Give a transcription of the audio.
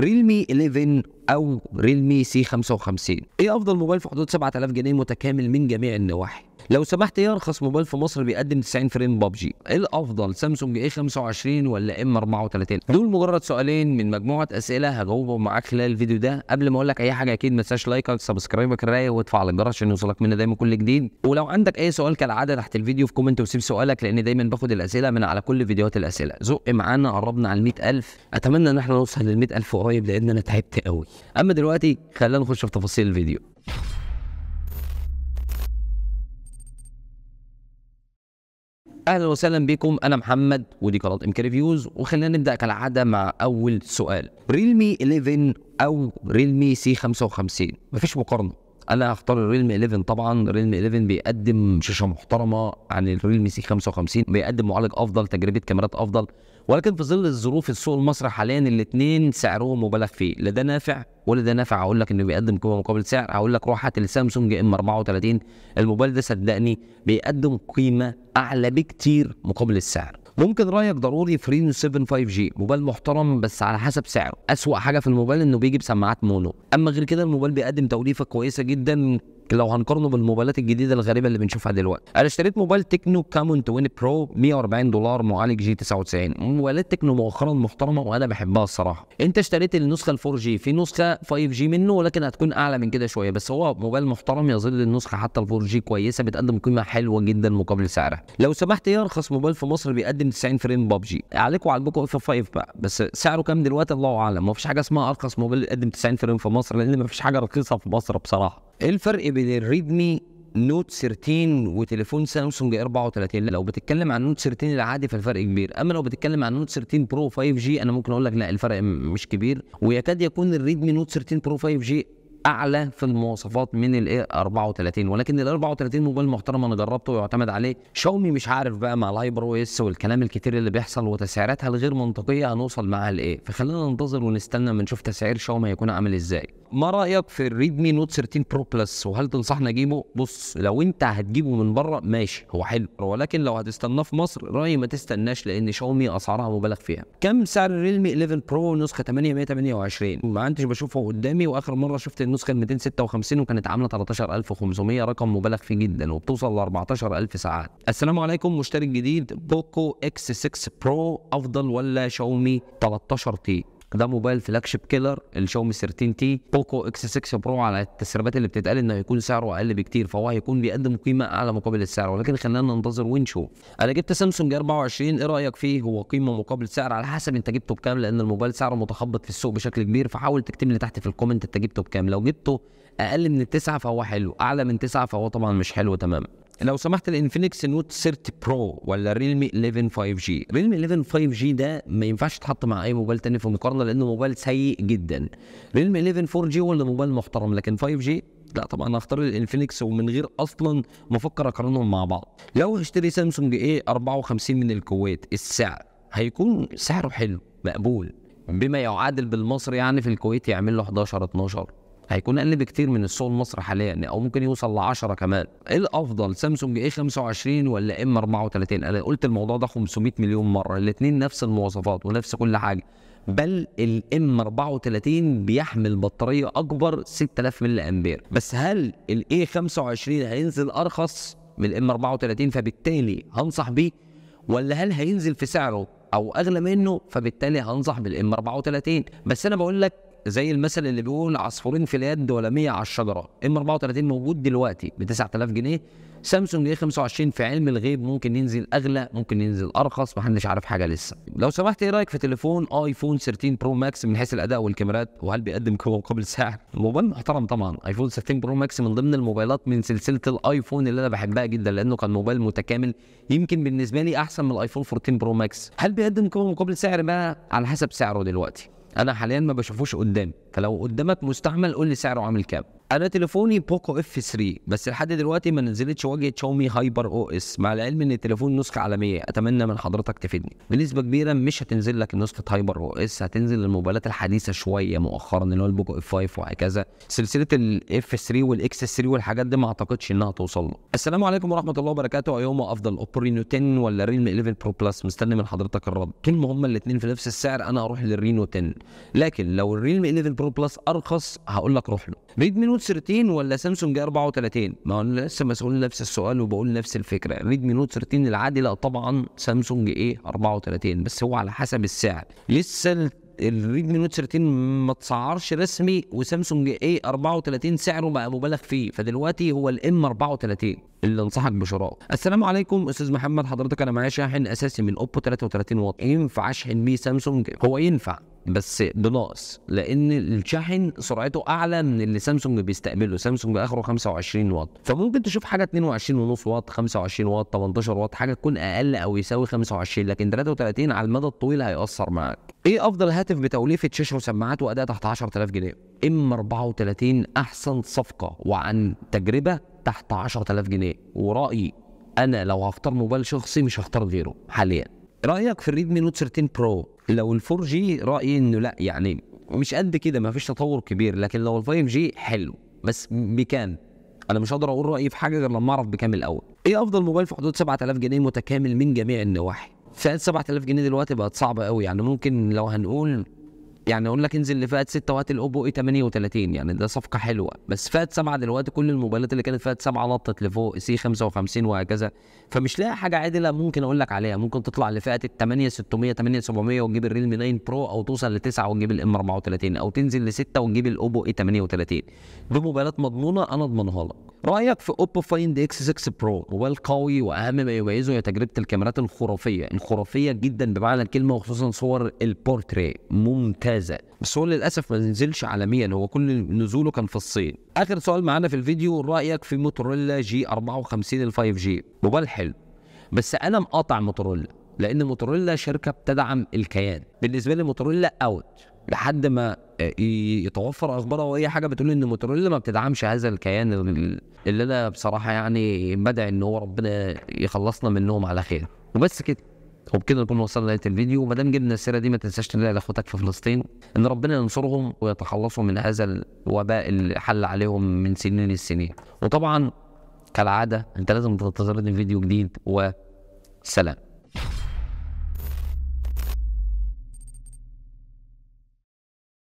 ريلمي 11 او ريلمي سي 55 ايه افضل موبايل في حدود 7000 جنيه متكامل من جميع النواحي لو سمحت ايه ارخص موبايل في مصر بيقدم 90 فريم ببجي ايه الافضل سامسونج اي 25 ولا ام 34 دول مجرد سؤالين من مجموعه اسئله هجاوبهم معاك خلال الفيديو ده قبل ما اقول لك اي حاجه اكيد ما تنساش لايكك سبسكرايبك الرايه وادفع على الجرس عشان يوصلك منا دايما كل جديد ولو عندك اي سؤال كالعاده تحت الفيديو في كومنت وسيب سؤالك لان دايما باخد الاسئله من على كل فيديوهات الاسئله زق معانا قربنا على ال 100000 اتمنى ان احنا نوصل لل 100000 قريب لان انا تعبت قوي اما دلوقتي خلينا نخش في تفاصيل الفيديو اهلا وسهلا بكم انا محمد ودي قناه ام ريفيوز وخلينا نبدا كالعاده مع اول سؤال ريلمي 11 او ريلمي سي 55 مفيش مقارنه انا هختار الريلمي 11 طبعا ريلمي 11 بيقدم شاشه محترمه عن الريلمي سي 55 بيقدم معالج افضل تجربه كاميرات افضل ولكن في ظل الظروف السوق المصري حاليا الاثنين سعرهم مبالغ فيه لا ده نافع ولا ده نافع هقول لك انه بيقدم قيمه مقابل سعر هقول لك روح هات السامسونج ام 34 الموبايل ده صدقني بيقدم قيمه اعلى بكتير مقابل السعر ممكن رايك ضروري فرينو 7 5G موبايل محترم بس على حسب سعره اسوأ حاجه في الموبايل انه بيجي بسماعات مونو اما غير كده الموبايل بيقدم توليفه كويسه جدا لو هنقارنه بالموبايلات الجديده الغريبه اللي بنشوفها دلوقتي انا اشتريت موبايل تكنو كامون 20 برو 140 دولار معالج جي 99 موبايلات تكنو مؤخرا محترمه وانا بحبها الصراحه انت اشتريت النسخه ال 4 جي في نسخه 5 جي منه ولكن هتكون اعلى من كده شويه بس هو موبايل محترم يظل النسخه حتى ال 4 جي كويسه بتقدم قيمه حلوه جدا مقابل سعرها لو سمحت ايه ارخص موبايل في مصر بيقدم 90 فريم ببجي عليكم وعليكم اف 5 بقى بس سعره كام دلوقتي الله اعلم ما فيش حاجه اسمها ارخص موبايل يقدم 90 فريم في مصر لان فيش حاجه رخيصه في مصر بصراحه ايه الفرق بين الريدمي نوت 13 وتليفون سامسونج 34 لو بتتكلم عن نوت 13 العادي فالفرق كبير اما لو بتتكلم عن نوت 13 برو 5 جي انا ممكن اقول لك لا الفرق مش كبير ويكاد يكون الريدمي نوت 13 برو 5 جي اعلى في المواصفات من الاي 34 ولكن ال 34 موبايل محترم انا جربته ويعتمد عليه شاومي مش عارف بقى مع الهايبر او اس والكلام الكتير اللي بيحصل وتسعيراتها الغير منطقيه هنوصل معاها لايه فخلينا ننتظر ونستنى ما نشوف تسعير شاومي هيكون عامل ازاي ما رايك في الريدمي نوت 13 برو بلس وهل تنصحنا اجيبه بص لو انت هتجيبه من بره ماشي هو حلو ولكن لو هتستناه في مصر رايي ما تستناش لان شاومي اسعارها مبالغ فيها كم سعر الريلمي 11 برو نسخه 828 ما عنديش بشوفه قدامي واخر مره شفت النسخه ال 256 وكانت عامله 13500 رقم مبالغ فيه جدا وبتوصل ل 14000 ساعات السلام عليكم مشترك جديد بوكو اكس 6 برو افضل ولا شاومي 13 تي ده موبايل فلاج شيب كيلر الشاومي 13 تي بوكو اكس 6 برو على التسريبات اللي بتتقال انه هيكون سعره اقل بكتير فهو هيكون بيقدم قيمه اعلى مقابل السعر ولكن خلينا ننتظر ونشوف انا جبت سامسونج 24 ايه رايك فيه هو قيمه مقابل سعر على حسب انت جبته بكام لان الموبايل سعره متخبط في السوق بشكل كبير فحاول تكتب لي تحت في الكومنت انت جبته بكام لو جبته اقل من 9 فهو حلو اعلى من 9 فهو طبعا مش حلو تماما لو سمحت الانفينكس نوت 30 برو ولا ريلمي 11 5 جي ريلمي 11 5 جي ده ما ينفعش يتحط مع اي موبايل تاني في المقارنه لانه موبايل سيء جدا ريلمي 11 4 جي هو اللي موبايل محترم لكن 5 جي لا طبعا هختار الانفينكس ومن غير اصلا ما افكر اقارنهم مع بعض لو هشتري سامسونج ايه 54 من الكويت السعر هيكون سعره حلو مقبول بما يعادل بالمصري يعني في الكويت يعمل له 11 12 هيكون اقل بكتير من السوق المصري حاليا او ممكن يوصل ل 10 كمان ايه الافضل سامسونج اي 25 ولا ام 34 انا قلت الموضوع ده 500 مليون مره الاثنين نفس المواصفات ونفس كل حاجه بل الام 34 بيحمل بطاريه اكبر 6000 ملي امبير بس هل الاي 25 هينزل ارخص من الام 34 فبالتالي هنصح بيه ولا هل هينزل في سعره او اغلى منه فبالتالي هنصح بالام 34 بس انا بقول لك زي المثل اللي بيقول عصفورين في اليد ولا 100 على الشجره ام 34 موجود دلوقتي ب 9000 جنيه سامسونج اي 25 في علم الغيب ممكن ينزل اغلى ممكن ينزل ارخص محدش عارف حاجه لسه لو سمحت ايه رايك في تليفون ايفون 13 برو ماكس من حيث الاداء والكاميرات وهل بيقدم قوه مقابل سعر الموبايل محترم طبعا ايفون 13 برو ماكس من ضمن الموبايلات من سلسله الايفون اللي انا بحبها جدا لانه كان موبايل متكامل يمكن بالنسبه لي احسن من الايفون 14 برو ماكس هل بيقدم قوه مقابل سعر بقى على حسب سعره دلوقتي انا حاليا ما بشوفوش قدامي فلو قدامك مستعمل قول لي سعره عامل كام انا تليفوني بوكو اف 3 بس لحد دلوقتي ما نزلتش واجهه شاومي هايبر او اس مع العلم ان التليفون نسخه عالميه اتمنى من حضرتك تفيدني بنسبه كبيره مش هتنزل لك نسخه هايبر او اس هتنزل الموبايلات الحديثه شويه مؤخرا اللي هو البوكو اف 5 وهكذا سلسله الاف 3 والاكس 3 والحاجات دي ما اعتقدش انها توصل له السلام عليكم ورحمه الله وبركاته ايهما افضل اوبو رينو 10 ولا ريلم 11 برو بلس مستني من حضرتك الرد كلمه هما الاثنين في نفس السعر انا هروح للرينو 10 لكن لو الريلم 11 برو بلس ارخص هقول لك روح له ريدمي نوت نوت 13 ولا سامسونج 34 ما انا لسه مسؤول نفس السؤال وبقول نفس الفكره ريدمي نوت 13 العادي لا طبعا سامسونج ايه 34 بس هو على حسب السعر لسه الريدمي نوت 13 ما تسعرش رسمي وسامسونج ايه 34 سعره بقى مبالغ فيه فدلوقتي هو الام 34 اللي انصحك بشراء السلام عليكم استاذ محمد حضرتك انا معايا شاحن اساسي من اوبو 33 واط ينفع اشحن بيه سامسونج هو ينفع بس بناقص لان الشاحن سرعته اعلى من اللي سامسونج بيستقبله سامسونج اخره 25 واط فممكن تشوف حاجه 22 ونص واط 25 واط 18 واط حاجه تكون اقل او يساوي 25 لكن 33 على المدى الطويل هيأثر معاك ايه افضل هاتف بتوليفه شاشه وسماعات واداء تحت 10000 جنيه ام 34 احسن صفقه وعن تجربه تحت 10000 جنيه ورأيي أنا لو هختار موبايل شخصي مش هختار غيره حاليا رأيك في الريدمي نوت 13 برو لو ال 4 جي رأيي إنه لا يعني مش قد كده ما فيش تطور كبير لكن لو ال 5 جي حلو بس بكام؟ انا مش هقدر اقول رايي في حاجه غير لما اعرف بكام الاول ايه افضل موبايل في حدود 7000 جنيه متكامل من جميع النواحي فئات 7000 جنيه دلوقتي بقت صعبه قوي يعني ممكن لو هنقول يعني اقول لك انزل لفئه 6 وقت الاوبو اي 38 يعني ده صفقه حلوه بس فئه 7 دلوقتي كل الموبايلات اللي كانت فئه 7 نطت لفوق سي 55 وهكذا فمش لاقي حاجه عادله ممكن اقول لك عليها ممكن تطلع لفئه ال 8 600 8 700 وتجيب الريلمي 9 برو او توصل ل 9 وتجيب الام 34 او تنزل ل 6 وتجيب الاوبو اي 38 دي موبايلات مضمونه انا اضمنها لك رايك في اوبو فايند اكس 6 برو هو القوي واهم ما يميزه هي تجربه الكاميرات الخرافيه الخرافيه جدا بمعنى الكلمه وخصوصا صور البورتري ممتازه بس هو للاسف ما نزلش عالميا هو كل نزوله كان في الصين اخر سؤال معانا في الفيديو رايك في موتورولا جي 54 ال 5 جي موبايل حلو بس انا مقاطع موتورولا لان موتورولا شركه بتدعم الكيان بالنسبه لي موتورولا اوت لحد ما يتوفر اخبار او اي حاجه بتقول ان موتوريلا ما بتدعمش هذا الكيان اللي انا بصراحه يعني بدعي ان هو ربنا يخلصنا منهم على خير وبس كده وبكده نكون وصلنا لنهايه الفيديو وما دام جبنا السيره دي ما تنساش تدعي لاخوتك في فلسطين ان ربنا ينصرهم ويتخلصوا من هذا الوباء اللي حل عليهم من سنين السنين وطبعا كالعاده انت لازم تنتظرني فيديو جديد وسلام